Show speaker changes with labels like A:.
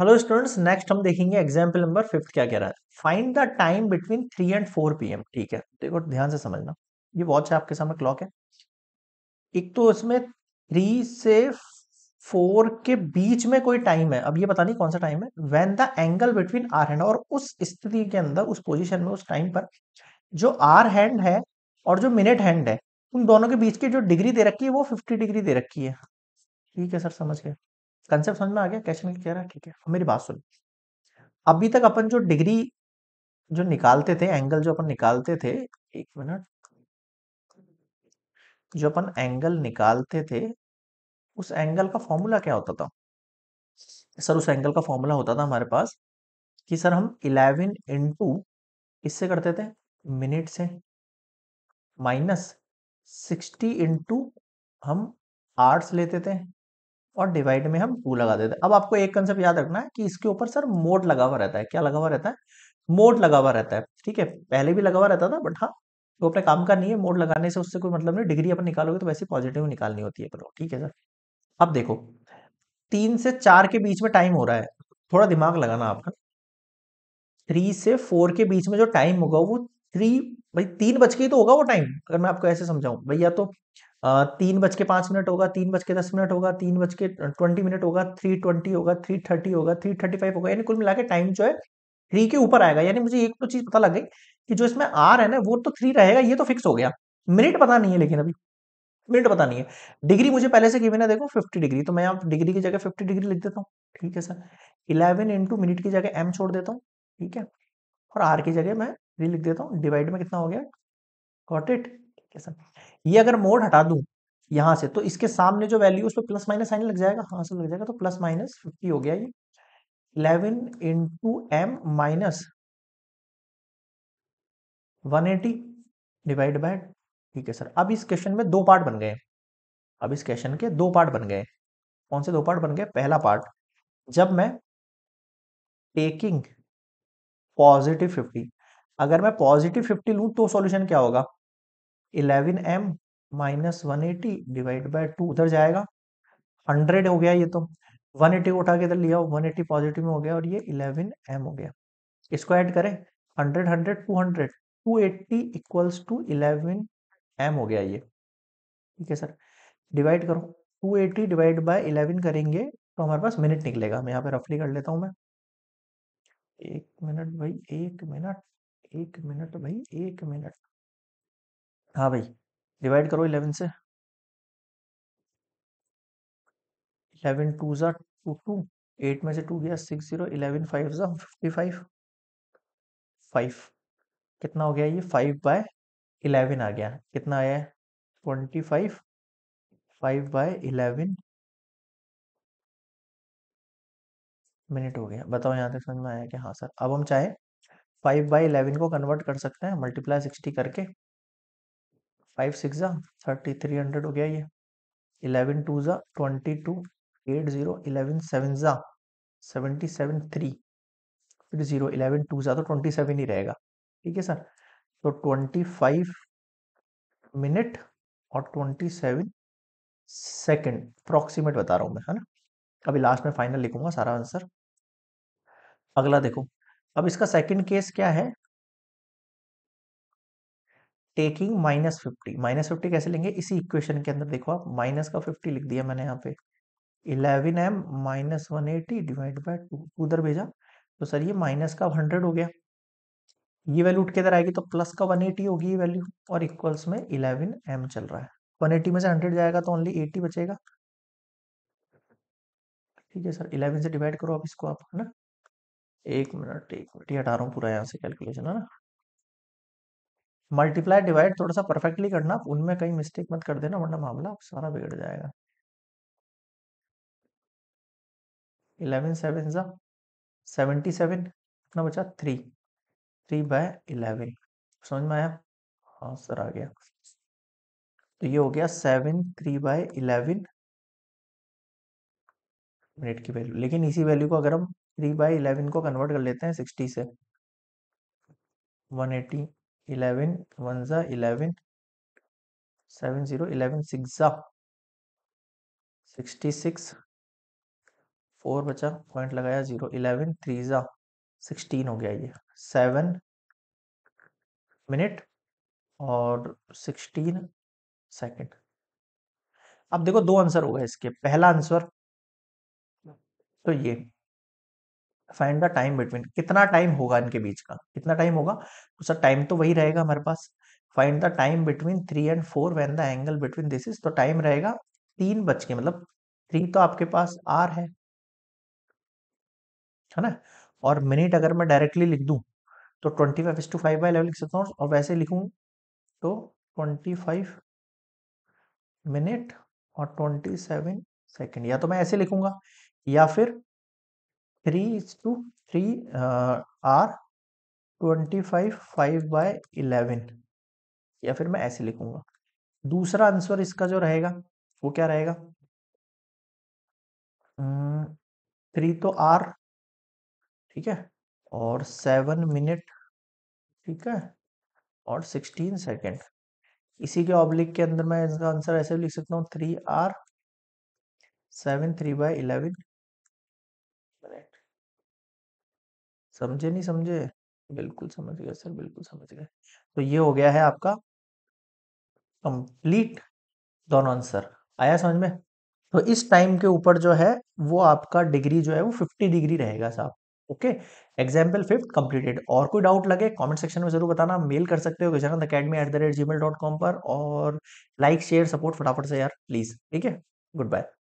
A: hello students next हम देखेंगे example number fifth क्या कह रहा है find the time between three and four P M ठीक है देखो ध्यान से समझना ये वॉच है आपके सामने क्लॉक है एक तो इसमें थ्री से फोर के बीच में कोई टाइम है अब ये पता नहीं कौन सा टाइम है when the angle between hour hand और उस स्थिति के अंदर उस पोजिशन में उस टाइम पर जो आर हैंड है और जो मिनट हैंड है उन दोनों के बीच की जो डिग्री दे रखी है वो फिफ्टी डिग्री दे रखी है ठीक है सर समझ गए कंसेप्ट समझ में आ गया कैश में कह रहा ठीक है मेरी बात सुन अभी तक अपन जो डिग्री जो निकालते थे एंगल जो अपन निकालते थे एक मिनट जो अपन एंगल निकालते थे उस एंगल का फॉर्मूला क्या होता था सर उस एंगल का फॉर्मूला होता था हमारे पास कि सर हम इलेवन इंटू इससे करते थे मिनट से माइनस सिक्सटी इंटू हम आर्ट्स लेते थे और डिवाइड में हम टू लगा देते हैं अब आपको एक कंसेप्ट याद रखना है कि इसके ऊपर सर मोड लगा हुआ रहता है क्या लगा हुआ रहता है मोड लगा हुआ रहता है ठीक है पहले भी लगा हुआ रहता था बट हाँ वो अपने काम का नहीं है मोड लगाने से उससे कोई मतलब नहीं डिग्री अपन निकालोगे तो वैसे पॉजिटिव निकालनी होती है ठीक है सर अब देखो तीन से चार के बीच में टाइम हो रहा है थोड़ा दिमाग लगाना आपका थ्री से फोर के बीच में जो टाइम होगा वो थ्री भाई तीन बज के ही तो होगा वो टाइम अगर मैं आपको ऐसे समझाऊं भाई या तो तीन बज के पांच मिनट होगा तीन बज के दस मिनट होगा तीन बज के ट्वेंटी मिनट होगा थ्री ट्वेंटी होगा थ्री थर्टी होगा थ्री थर्टी फाइव होगा यानी कुल मिला के टाइम जो है थ्री के ऊपर आएगा यानी मुझे एक तो चीज़ पता लग गई कि जो इसमें आर है ना वो तो थ्री रहेगा ये तो फिक्स हो गया मिनट पता नहीं है लेकिन अभी मिनट पता नहीं है डिग्री मुझे पहले से गिवन है देखो फिफ्टी डिग्री तो मैं आप डिग्री की जगह फिफ्टी डिग्री लिख देता हूँ ठीक है सर इलेवन इंटू मिनट की जगह एम छोड़ देता हूँ ठीक है और आर की जगह मैं थ्री लिख देता हूँ डिवाइड में कितना हो गया गॉट इट कैसा ये अगर मोड हटा दू यहां से तो इसके सामने जो वैल्यू उस पर प्लस माइनस साइन लग जाएगा हाँ सब लग जाएगा तो प्लस माइनस फिफ्टी हो गया ये eleven into M minus one eighty divide by ठीक है सर अब इस क्वेश्चन में दो पार्ट बन गए अब इस क्वेश्चन के दो पार्ट बन गए कौन से दो पार्ट बन गए पहला पार्ट जब मैं टेकिंग पॉजिटिव फिफ्टी अगर मैं पॉजिटिव फिफ्टी लू तो सॉल्यूशन क्या होगा eleven M minus one eighty divide by two उधर जाएगा हंड्रेड हो गया ये तो वन एटी को उठा के इधर लिया वन एटी पॉजिटिव में हो गया और ये इलेवन एम हो गया इसको ऐड करें hundred hundred two hundred two eighty equals to eleven M हो गया ये ठीक है सर डिवाइड करो two eighty divide by eleven करेंगे तो हमारे पास मिनट निकलेगा मैं यहाँ पे रफली कर लेता हूँ मैं एक मिनट भाई एक मिनट एक मिनट भाई एक मिनट हाँ भाई डिवाइड करो इलेवन से इलेवन टू ज़ा टू टू एट में से टू गया सिक्स जीरो इलेवन फाइव ज़ा फिफ्टी फाइव फाइव कितना हो गया ये फाइव बाय इलेवन आ गया कितना आया है twenty five five by eleven minute हो गया बताओ यहाँ तक समझ में आया कि हाँ सर अब हम चाहे फाइव बाई इलेवन को कन्वर्ट कर सकते हैं मल्टीप्लाई सिक्सटी करके five six thirty three hundred हो गया ये इलेवन टू ज़ा twenty two eight zero eleven seven ज़ा सेवेंटी सेवन थ्री फिर ज़ीरो इलेवन टू ज़ा तो ट्वेंटी सेवन ही रहेगा ठीक है सर तो ट्वेंटी फाइव मिनट और ट्वेंटी सेवन सेकेंड अप्रॉक्सीमेट बता रहा हूँ मैं है ना अभी लास्ट में फाइनल लिखूंगा सारा आंसर अगला देखो अब इसका सेकेंड केस क्या है taking minus fifty minus fifty कैसे लेंगे इसी इक्वेशन के अंदर देखो आप माइनस का फिफ्टी लिख दिया मैंने यहाँ पे eleven M minus one eighty divide by two उधर भेजा तो सर ये माइनस का हंड्रेड हो गया ये वैल्यू उठ के इधर आएगी तो प्लस का वन एटी होगी ये वैल्यू और इक्वल्स में इलेवन एम चल रहा है वन एटी में से हंड्रेड जाएगा तो ओनली एटी बचेगा ठीक है सर इलेवन से डिवाइड करो आप इसको आप है ना एक मिनट एक मिनट हटा रहा हूँ पूरा यहाँ से कैलकुलेशन है ना मल्टीप्लाई डिवाइड थोड़ा सा परफेक्टली करना उनमें कहीं मिस्टेक मत कर देना वरना मामला सारा बिगड़ जाएगा इलेवन सेवन जा सेवेंटी सेवन कितना बचा थ्री थ्री बाय इलेवन समझ में आया हाँ सर आ गया तो ये हो गया seven three by eleven minute की वैल्यू लेकिन इसी वैल्यू को अगर हम थ्री बाय इलेवन को कन्वर्ट कर लेते हैं सिक्सटी से वन एटी इलेवन वन ज़ा eleven seven zero eleven six ज़ा सिक्सटी सिक्स फोर बचा पॉइंट लगाया ज़ीरो इलेवन थ्री ज़ा सिक्सटीन हो गया ये सेवन मिनट और सिक्सटीन सेकेंड अब देखो दो आंसर हो गए इसके पहला आंसर तो ये फाइंड द टाइम बिटवीन कितना टाइम होगा इनके बीच का कितना टाइम होगा तो सर टाइम तो वही रहेगा हमारे पास find the time between three and four when the angle between this is तो टाइम रहेगा तीन बज के मतलब थ्री तो आपके पास आर है है ना और मिनट अगर मैं डायरेक्टली लिख दूं तो twenty five two five by लिख सकता हूँ और वैसे लिखूं तो ट्वेंटी फाइव मिनट और ट्वेंटी सेवन सेकेंड या तो मैं ऐसे लिखूंगा या फिर three is two three are twenty five five by eleven या फिर मैं ऐसे लिखूंगा दूसरा आंसर इसका जो रहेगा वो क्या रहेगा थ्री hmm, तो आर ठीक है और सेवन मिनट ठीक है और सिक्सटीन सेकेंड इसी के ऑब्लिक के अंदर मैं इसका आंसर ऐसे भी लिख सकता हूँ three are seven three by eleven समझे नहीं समझे बिल्कुल समझ गए सर बिल्कुल समझ गए तो ये हो गया है आपका कंप्लीट दोनों आंसर आया समझ में तो इस टाइम के ऊपर जो है वो आपका डिग्री जो है वो फिफ्टी डिग्री रहेगा साहब ओके एग्जाम्पल फिफ्थ कंप्लीटेड और कोई डाउट लगे कमेंट सेक्शन में जरूर बताना मेल कर सकते हो Gajanand academy at the rate gmail dot com पर और लाइक शेयर सपोर्ट फटाफट से यार प्लीज ठीक है गुड बाय